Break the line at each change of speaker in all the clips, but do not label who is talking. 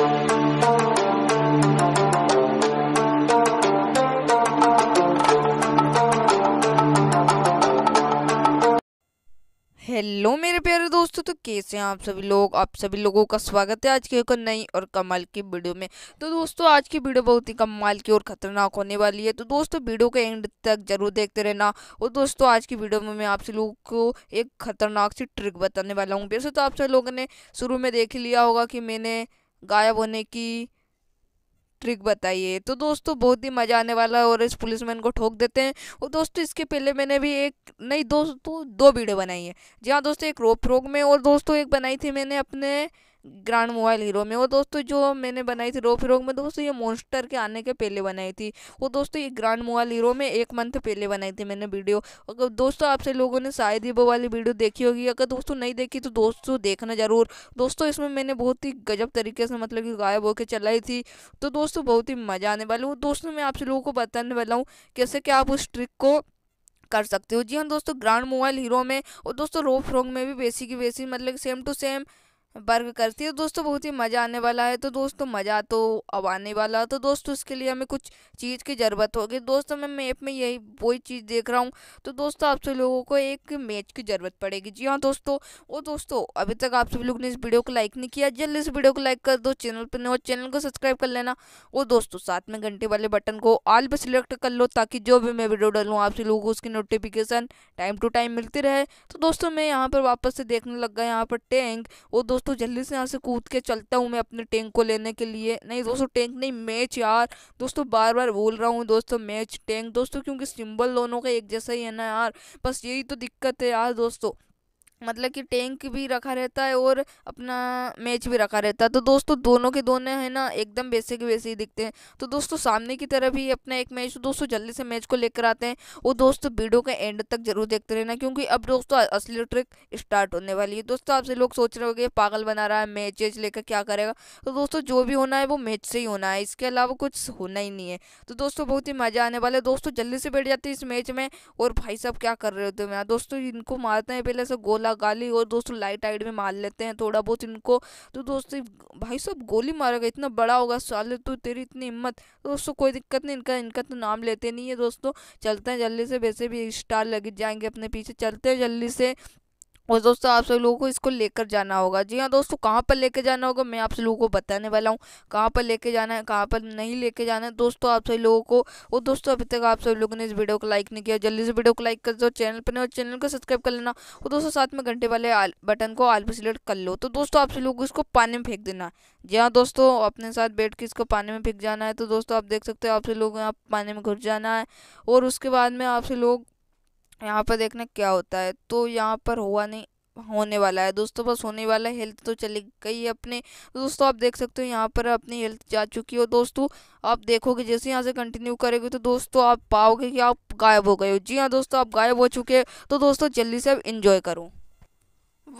hello मेरे प्यारे दोस्तों तो कैसे हैं आप सभी लोग आप सभी लोगों का स्वागत है आज के एक नई और कमाल की वीडियो में तो दोस्तों आज की वीडियो बहुत ही कमाल की और ख़तरनाक होने वाली है तो दोस्तों वीडियो के एंड तक जरूर देखते रहना और दोस्तों आज की वीडियो में मैं आप सभी लोगों को एक ख़तरनाक सी ट्रिक बताने वाला हूँ वैसे तो आप सभी लोगों ने शुरू में देख लिया होगा कि मैंने गायब होने की ट्रिक बताइए तो दोस्तों बहुत ही मज़ा आने वाला है और इस पुलिसमैन को ठोक देते हैं और दोस्तों इसके पहले मैंने भी एक नहीं दोस्तों दो वीडियो बनाई है जी हाँ दोस्तों एक रोप रोग में और दोस्तों एक बनाई थी मैंने अपने ग्रांड मोबाइल हीरो में वो दोस्तों जो मैंने बनाई थी रोफ रोग में दोस्तों ये मोन्स्टर के आने के पहले बनाई थी वो दोस्तों ये ग्रांड मोबाइल हीरो में एक मंथ पहले बनाई थी मैंने वीडियो अगर दोस्तों आपसे लोगों ने शायद ही वो वाली वीडियो देखी होगी अगर दोस्तों नहीं देखी तो दोस्तों देखना ज़रूर दोस्तों इसमें मैंने बहुत ही गजब तरीके से मतलब कि गायब होकर चलाई थी तो दोस्तों बहुत ही मज़ा आने वाली दोस्तों मैं आपसे लोगों को बताने वाला हूँ कैसे कि आप उस ट्रिक को कर सकते हो जी हाँ दोस्तों ग्रांड मोबाइल हीरो में और दोस्तों रोफ रोंग में भी बेसिक ही बेसिक मतलब सेम टू सेम वर्क करती है दोस्तों बहुत ही मज़ा आने वाला है तो दोस्तों मज़ा तो अब आने वाला है तो दोस्तों इसके लिए हमें कुछ चीज़ की ज़रूरत होगी दोस्तों मैं मैप में यही वही चीज़ देख रहा हूँ तो दोस्तों आप सभी लोगों को एक मैच की ज़रूरत पड़ेगी जी हाँ दोस्तों वो दोस्तों अभी तक आप सभी लोग ने इस वीडियो को लाइक नहीं किया जल्दी इस वीडियो को लाइक कर दो चैनल पर और चैनल को सब्सक्राइब कर लेना और दोस्तों साथ में घंटे वाले बटन को ऑल पर सिलेक्ट कर लो ताकि जो भी मैं वीडियो डालूँ आप सभी लोगों को उसकी नोटिफिकेशन टाइम टू टाइम मिलती रहे तो दोस्तों मैं यहाँ पर वापस से देखने लग गया यहाँ पर टैंक और दोस्तों दोस्तों जल्दी से यहाँ से कूद के चलता हूँ मैं अपने टैंक को लेने के लिए नहीं दोस्तों टैंक नहीं मैच यार दोस्तों बार बार बोल रहा हूँ दोस्तों मैच टैंक दोस्तों क्योंकि सिंबल दोनों का एक जैसा ही है ना यार बस यही तो दिक्कत है यार दोस्तों मतलब कि टैंक भी रखा रहता है और अपना मैच भी रखा रहता है तो दोस्तों दोनों के दोनों है ना एकदम वैसे के वैसे ही दिखते हैं तो दोस्तों सामने की तरफ ही अपना एक मैच दोस्तों जल्दी से मैच को लेकर आते हैं वो दोस्तों वीडियो के एंड तक जरूर देखते रहना क्योंकि अब दोस्तों असली ट्रिक स्टार्ट होने वाली है दोस्तों आपसे लोग सोच रहे हो कि पागल बना रहा है मैच वैच लेकर क्या करेगा तो दोस्तों जो भी होना है वो मैच से ही होना है इसके अलावा कुछ होना ही नहीं है तो दोस्तों बहुत ही मज़ा आने वाला है दोस्तों जल्दी से बैठ जाते हैं इस मैच में और भाई साहब क्या कर रहे होते हैं दोस्तों इनको मारते हैं पहले से गोला लगा ली और दोस्तों लाइट आइड में मार लेते हैं थोड़ा बहुत इनको तो दोस्तों भाई सब गोली मारेगा इतना बड़ा होगा साले तो तेरी इतनी हिम्मत तो दोस्तों कोई दिक्कत नहीं इनका इनका तो नाम लेते नहीं है दोस्तों चलते हैं जल्दी से वैसे भी स्टार लग जाएंगे अपने पीछे चलते हैं जल्दी से और दोस्तों आप सभी लोगों को इसको लेकर जाना होगा जी हाँ दोस्तों कहाँ पर लेके जाना होगा मैं आप सब लोगों को बताने वाला हूँ कहाँ पर लेके जाना है कहाँ पर नहीं लेके जाना है दोस्तों आप सभी लोगों को और दोस्तों अभी तक आप सभी लोगों ने इस वीडियो को लाइक नहीं किया जल्दी से वीडियो को लाइक कर दो चैनल पर और चैनल को सब्सक्राइब कर लेना और दोस्तों साथ में घंटे वाले बटन को आल पर सिलेक्ट कर लो तो दोस्तों आप सभी लोगों को इसको पानी में फेंक देना जी हाँ दोस्तों अपने साथ बैठ के इसको पानी में फेंक जाना है तो दोस्तों आप देख सकते हो आप सभी लोग यहाँ पानी में घुस जाना है और उसके बाद में आप सभी लोग यहाँ पर देखना क्या होता है तो यहाँ पर हुआ नहीं होने वाला है दोस्तों बस होने वाला है हेल्थ तो चली गई है अपने दोस्तों आप देख सकते हो यहाँ पर अपनी हेल्थ जा चुकी हो दोस्तों आप देखोगे जैसे यहाँ से कंटिन्यू करेंगे तो दोस्तों आप पाओगे कि आप गायब हो गए हो जी हाँ दोस्तों आप गायब हो चुके हैं तो दोस्तों जल्दी से आप इन्जॉय करो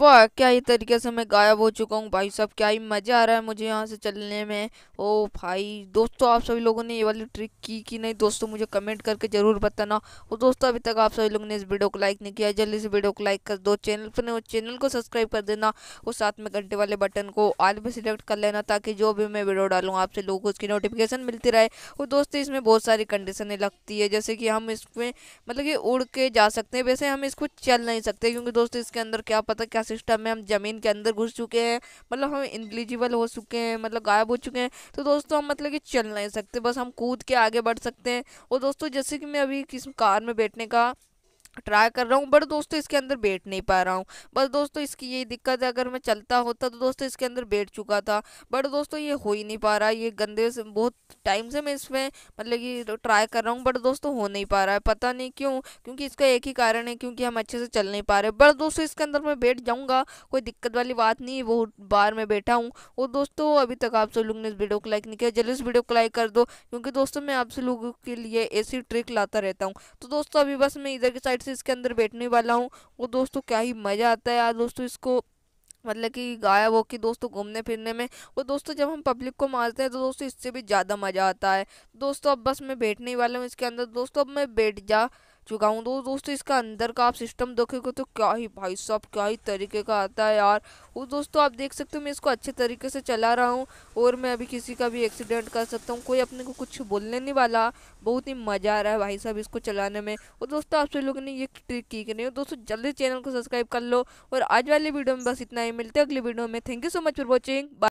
वाह क्या ही तरीके से मैं गायब हो चुका हूँ भाई साहब क्या ही मज़ा आ रहा है मुझे यहाँ से चलने में ओ भाई दोस्तों आप सभी लोगों ने ये वाली ट्रिक की कि नहीं दोस्तों मुझे कमेंट करके ज़रूर बताना और दोस्तों अभी तक आप सभी लोगों ने इस वीडियो को लाइक नहीं किया जल्दी से वीडियो को लाइक कर दो चैनल पर चैनल को सब्सक्राइब कर देना और साथ में घंटे वाले बटन को आल भी सिलेक्ट कर लेना ताकि जो भी मैं वीडियो डालूँ आप सभी लोगों को उसकी नोटिफिकेशन मिलती रहे और दोस्तों इसमें बहुत सारी कंडीशनें लगती है जैसे कि हम इसमें मतलब कि उड़ के जा सकते हैं वैसे हम इसको चल नहीं सकते क्योंकि दोस्तों इसके अंदर क्या पता क्या सिस्टम में हम ज़मीन के अंदर घुस चुके हैं मतलब हम इनविजिबल हो चुके हैं मतलब गायब हो चुके हैं तो दोस्तों हम मतलब कि चल नहीं सकते बस हम कूद के आगे बढ़ सकते हैं और दोस्तों जैसे कि मैं अभी किस कार में बैठने का ट्राई कर रहा हूँ बट दोस्तों इसके अंदर बैठ नहीं पा रहा हूँ बस दोस्तों इसकी यही दिक्कत है अगर मैं चलता होता तो दोस्तों इसके अंदर बैठ चुका था बट दोस्तों ये हो ही नहीं पा रहा ये गंदे से बहुत टाइम से मैं इसमें मतलब कि ट्राई कर रहा हूँ बट दोस्तों हो नहीं पा रहा है पता नहीं क्यों क्योंकि इसका एक ही कारण है क्योंकि हम अच्छे से चल नहीं पा रहे बट दोस्तों इसके अंदर मैं बैठ जाऊँगा कोई दिक्कत वाली बात नहीं है बहुत बार मैं बैठा हूँ और दोस्तों अभी तक आप सब लोग ने इस वीडियो को लाइक नहीं किया जल्दी इस वीडियो को लाइक कर दो क्योंकि दोस्तों मैं आप सब लोगों के लिए ऐसी ट्रिक लाता रहता हूँ तो दोस्तों अभी बस मैं इधर की साइड मिनट से इसके अंदर बैठने वाला हूँ वो दोस्तों क्या ही मज़ा आता है यार दोस्तों इसको मतलब कि गायब हो कि दोस्तों घूमने फिरने में वो दोस्तों जब हम पब्लिक को मारते हैं तो दोस्तों इससे भी ज़्यादा मज़ा आता है दोस्तों अब बस मैं बैठने वाला हूँ इसके अंदर दोस्तों अब मैं बैठ जा चुका हूँ तो दोस्तों इसका अंदर का आप सिस्टम देखोगे तो क्या ही भाई साहब क्या ही तरीके का आता है यार वो दोस्तों तो आप देख सकते हो मैं इसको अच्छे तरीके से चला रहा हूँ और मैं अभी किसी का भी एक्सीडेंट कर सकता हूँ कोई अपने को कुछ बोलने नहीं वाला बहुत ही मज़ा आ रहा है भाई साहब इसको चलाने में और दोस्तों आप सभी लोगों ने ये ट्रिक की कि नहीं दोस्तों जल्दी चैनल को सब्सक्राइब कर लो और आज वाले वीडियो में बस इतना ही मिलते अगली वीडियो में thank you so much for watching